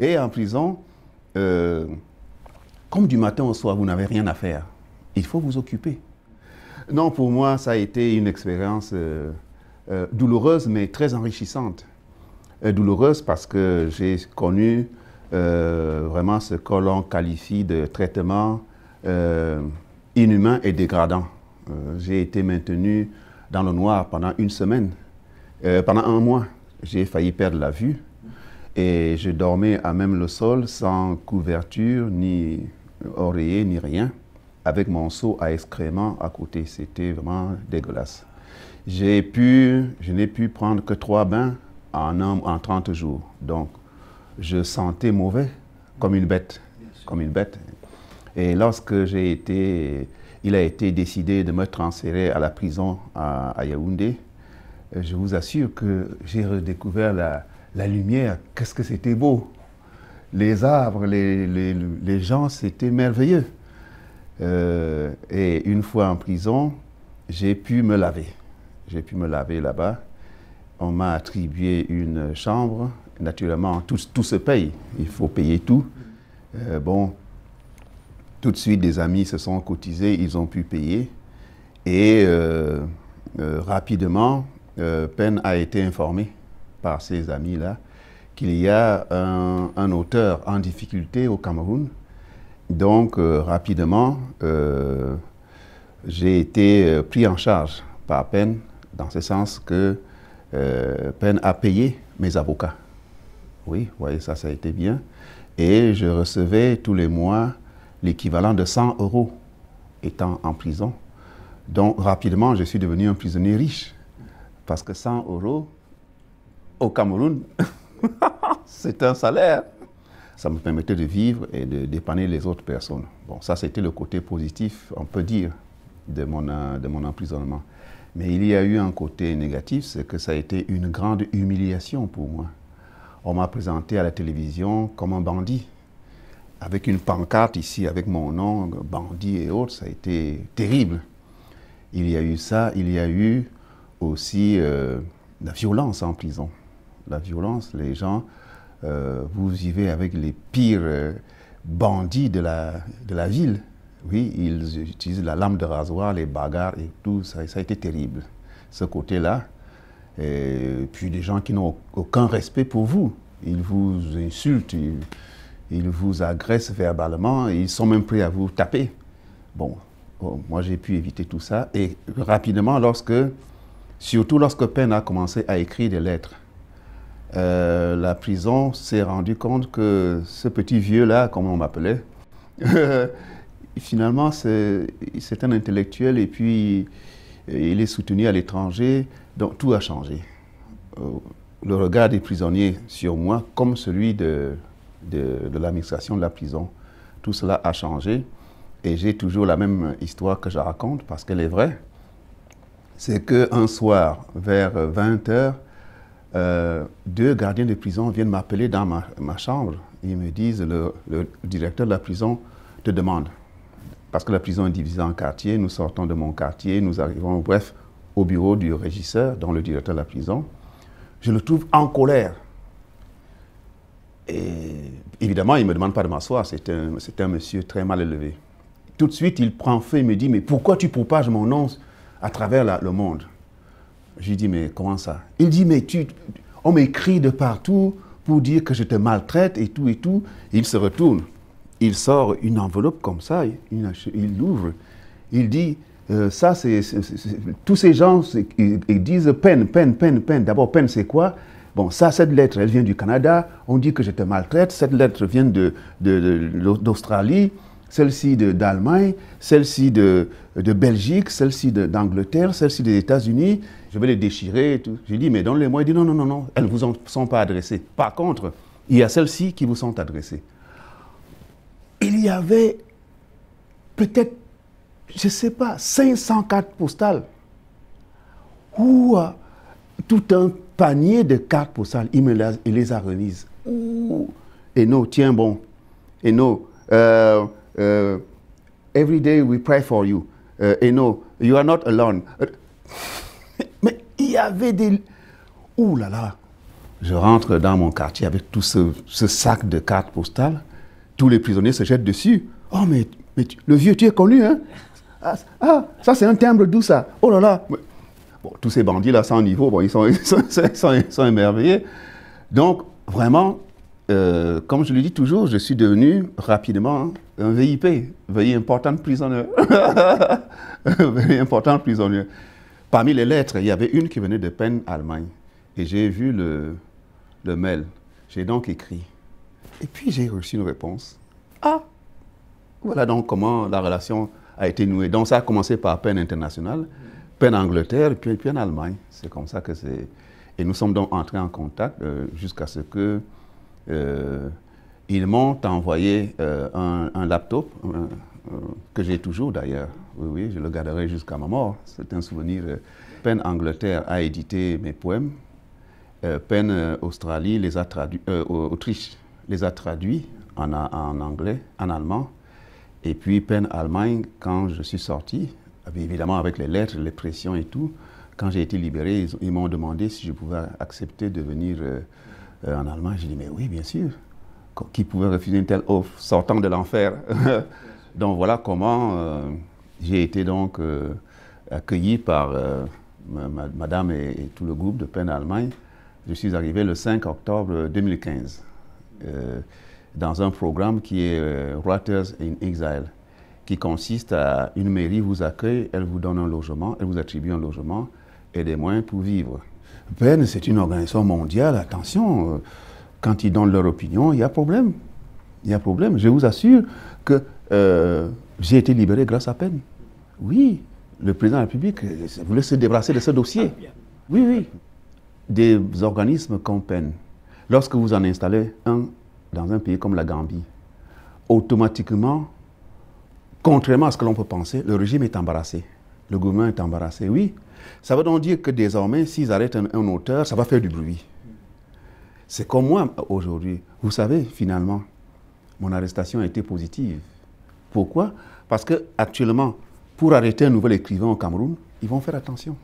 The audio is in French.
Et en prison, euh, comme du matin au soir, vous n'avez rien à faire. Il faut vous occuper. Non, pour moi, ça a été une expérience euh, euh, douloureuse, mais très enrichissante. douloureuse parce que j'ai connu vraiment ce que l'on qualifie de traitement inhumain et dégradant. Euh, j'ai été maintenu dans le noir pendant une semaine, euh, pendant un mois. J'ai failli perdre la vue et je dormais à même le sol sans couverture, ni oreiller, ni rien, avec mon seau à excréments à côté. C'était vraiment dégueulasse. J'ai pu, je n'ai pu prendre que trois bains en, en 30 jours. Donc, je sentais mauvais, comme une bête, comme une bête. Et lorsque j'ai été il a été décidé de me transférer à la prison à, Yaoundé. Euh, je vous assure que j'ai redécouvert la, lumière. Qu'est-ce que c'était beau Les arbres, les, gens, c'était merveilleux. Euh, et une fois en prison, j'ai pu me laver. J'ai pu me laver là-bas. On m'a attribué une chambre. Naturellement, tout, tout, se paye. Il faut payer tout. Euh, bon, tout de suite, des amis se sont cotisés, ils ont pu payer. Et euh, euh, rapidement, euh, Penn a été informé par ses amis-là qu'il y a un, auteur en difficulté au Cameroun. Donc, euh, rapidement, j'ai été pris en charge par Penn, dans ce sens que Penn a payé mes avocats. Oui, voyez, ça, ça a été bien. Et je recevais tous les mois l'équivalent de 100 euros étant en prison. Donc rapidement, je suis devenu un prisonnier riche. Parce que 100 euros au Cameroun, c'est un salaire. Ça me permettait de vivre et de dépanner les autres personnes. Bon, ça c'était le côté positif, on peut dire, de mon, euh, de mon emprisonnement. Mais il y a eu un côté négatif, c'est que ça a été une grande humiliation pour moi. On m'a présenté à la télévision comme un bandit avec une pancarte ici, avec mon nom, bandit et autres, ça a été terrible. Il y a eu ça, il y a eu aussi euh, la violence en prison. La violence, les gens, euh, vous vivez avec les pires euh, bandits de la, ville. Oui, ils utilisent la lame de rasoir, les bagarres et tout, ça, a été terrible, ce côté-là. Et puis des gens qui n'ont aucun respect pour vous. Ils vous insultent, ils vous agressent verbalement, ils sont même prêts à vous taper. Bon, moi j'ai pu éviter tout ça. Et rapidement, lorsque, surtout lorsque Penn a commencé à écrire des lettres, euh, la prison s'est rendue compte que ce petit vieux-là, comme on m'appelait, finalement c'est un intellectuel et puis euh, il est soutenu à l'étranger, donc tout a changé. Euh, le regard des prisonniers sur moi, comme celui de, de, l'administration de la prison. Tout cela a changé et j'ai toujours la même histoire que je raconte parce qu'elle est vraie. C'est qu'un soir, vers 20h, euh, deux gardiens de prison viennent m'appeler dans ma, chambre. Ils me disent, le, directeur de la prison te demande, parce que la prison est divisée en quartiers, nous sortons de mon quartier, nous arrivons, bref, au bureau du régisseur, dont le directeur de la prison. Je le trouve en colère. Et évidemment, il ne me demande pas de m'asseoir. C'est un, monsieur très mal élevé. Tout de suite, il prend feu et me dit Mais pourquoi tu propages mon nom à travers le monde Je lui dis Mais comment ça Il dit Mais tu, on m'écrit de partout pour dire que je te maltraite et tout et tout. il se retourne. Il sort une enveloppe comme ça, il l'ouvre. Il dit euh, ça, c'est tous ces gens ils disent peine, peine, peine, peine. D'abord, peine, c'est quoi Bon, ça, cette lettre, elle vient du Canada. On dit que j'étais maltraite. Cette lettre vient d'Australie. celle-ci d'Allemagne, celle-ci de, Belgique, celle-ci d'Angleterre, celle-ci des États-Unis. Je vais les déchirer. Et tout. J'ai dit, mais donne-les-moi. Il dit, non, non, non, non, elles ne vous sont pas adressées. Par contre, il y a celles-ci qui vous sont adressées. Il y avait peut-être, je ne sais pas, 504 postales où tout un panier de cartes postales. Il, me les a remises. Mm. Et non tiens bon. Et non euh, euh, every day we pray for you. Euh, et non you are not alone. Mais il y avait des... Ouh là là Je rentre dans mon quartier avec tout ce, sac de cartes postales. Tous les prisonniers se jettent dessus. Oh mais, le vieux, tu es connu, hein ah, ah, ça c'est un timbre doux, ça Oh là là tous ces bandits-là, sans niveau, ils, sont, émerveillés. Donc, vraiment, euh, comme je le dis toujours, je suis devenu rapidement un VIP, veillé important prisonnier. important prisonnier. Parmi les lettres, il y avait une qui venait de peine Allemagne. Et j'ai vu le, le mail. J'ai donc écrit. Et puis j'ai reçu une réponse. Ah, voilà donc comment la relation a été nouée. Donc ça a commencé par peine internationale puis Angleterre, puis, puis en Allemagne. C'est comme ça que c'est. Et nous sommes donc entrés en contact euh, jusqu'à ce que euh, ils m'ont envoyé euh, un, laptop que j'ai toujours d'ailleurs. Oui, oui, je le garderai jusqu'à ma mort. C'est un souvenir. peine Angleterre a édité mes poèmes. Pen Australie les a traduits, Autriche les a traduits en, anglais, en allemand. Et puis peine Allemagne, quand je suis sorti, ah, évidemment avec les lettres, les pressions et tout, quand j'ai été libéré, ils, m'ont demandé si je pouvais accepter de venir euh, euh, en Allemagne. J'ai dit, mais oui, bien sûr. Qui pouvait refuser une telle offre sortant de l'enfer Donc voilà comment euh, j'ai été donc accueilli par Madame et, et, tout le groupe de Peine Allemagne. Je suis arrivé le 5 octobre 2015 dans un programme qui est Writers in Exile qui consiste à une mairie vous accueille, elle vous donne un logement, elle vous attribue un logement et des moyens pour vivre. PEN, c'est une organisation mondiale, attention, euh, quand ils donnent leur opinion, il y a problème. Il y a problème. Je vous assure que euh, j'ai été libéré grâce à peine. Oui, le président de la République euh, voulait se débarrasser de ce dossier. Oui, oui. Des organismes comme peine. Lorsque vous en installez un dans un pays comme la Gambie, automatiquement, Contrairement à ce que l'on peut penser, le régime est embarrassé. Le gouvernement est embarrassé, oui. Ça veut donc dire que désormais, s'ils arrêtent un, un, auteur, ça va faire du bruit. C'est comme moi aujourd'hui. Vous savez, finalement, mon arrestation a été positive. Pourquoi Parce que actuellement, pour arrêter un nouvel écrivain au Cameroun, ils vont faire attention.